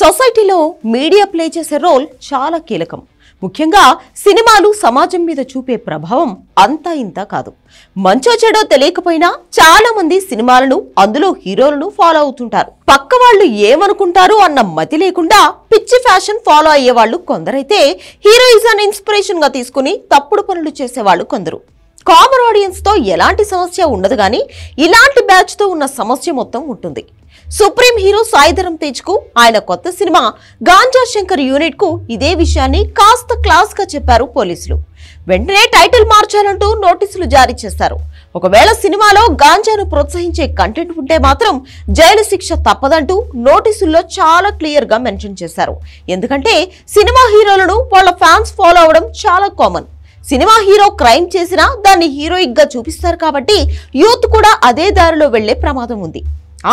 సొసైటీలో media play చేసే role చాలా కీలకం ముఖ్యంగా సినిమాలు సమాజం మీద చూపే ప్రభావం అంతా ఇంత కాదు మంచో చెడో తెలియకపోయినా చాలా మంది సినిమాలను అందులో హీరోలను ఫాలో అవుతుంటారు పక్క వాళ్ళు ఏమనుకుంటారు అన్న మతి లేకుండా పిచ్చి ఫ్యాషన్ ఫాలో అయ్యే వాళ్ళు కొందరైతే హీరోయిజాన్ని ఇన్స్పిరేషన్ గా తీసుకుని తప్పుడు పనులు చేసేవాళ్ళు కొందరు కామన్ ఆడియన్స్ తో ఎలాంటి సమస్య ఉండదు కానీ ఇలాంటి బ్యాచ్ తో ఉన్న సమస్య మొత్తం ఉంటుంది సుప్రీం హీరో సాయిధరం తేజ్ కు ఆయన కొత్త సినిమా గాంజా శంకర్ యూనిట్ కు ఇదే విషయాన్ని కాస్త క్లాస్ గా చెప్పారు పోలీసులు వెంటనే టైటిల్ మార్చాలంటూ నోటీసులు జారీ చేశారు ఒకవేళ సినిమాలో గాంజాను ప్రోత్సహించే కంటెంట్ ఉంటే మాత్రం జైలు శిక్ష తప్పదంటూ నోటీసుల్లో చాలా క్లియర్ గా మెన్షన్ చేశారు ఎందుకంటే సినిమా హీరోలను వాళ్ళ ఫ్యాన్స్ ఫాలో అవడం చాలా కామన్ సినిమా హీరో క్రైమ్ చేసినా దాన్ని హీరోయిక్ గా చూపిస్తారు కాబట్టి యూత్ కూడా అదే దారిలో వెళ్లే ప్రమాదం ఉంది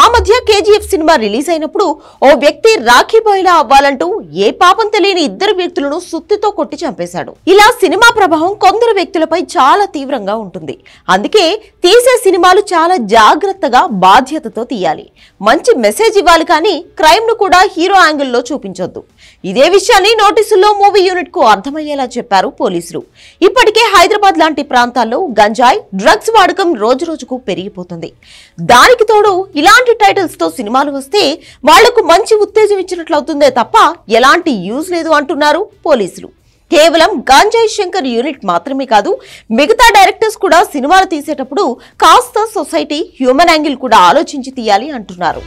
ఆ మధ్య కేజీఎఫ్ సినిమా రిలీజ్ అయినప్పుడు ఓ వ్యక్తి రాఖీ బాయ్లా అవ్వాలంటూ ఏ పాపం తెలియని ఇద్దరు వ్యక్తులను సుత్తితో కొట్టి చంపేశాడు ఇలా సినిమా ప్రభావం కొందరు వ్యక్తులపై చాలా తీవ్రంగా ఉంటుంది అందుకే తీసే సినిమాలు చాలా జాగ్రత్తగా బాధ్యతతో తీయాలి మంచి మెసేజ్ ఇవ్వాలి కానీ క్రైమ్ ను కూడా హీరో యాంగిల్లో చూపించొద్దు ఇదే విషయాన్ని నోటీసుల్లో మూవీ యూనిట్ కు అర్థమయ్యేలా చెప్పారు పోలీసులు ఇప్పటికే హైదరాబాద్ లాంటి ప్రాంతాల్లో గంజాయి డ్రగ్స్ వాడకం రోజు రోజుకు పెరిగిపోతుంది దానికి తోడు ఇలా ఇలాంటి టైటిల్స్ తో సినిమాలు వస్తే వాళ్లకు మంచి ఉత్తేజం ఇచ్చినట్లు అవుతుందే తప్ప ఎలాంటి యూజ్ లేదు అంటున్నారు పోలీసులు కేవలం గాంజాయి శంకర్ యూనిట్ మాత్రమే కాదు మిగతా డైరెక్టర్స్ కూడా సినిమాలు తీసేటప్పుడు కాస్త సొసైటీ హ్యూమన్ యాంగిల్ కూడా ఆలోచించి తీయాలి అంటున్నారు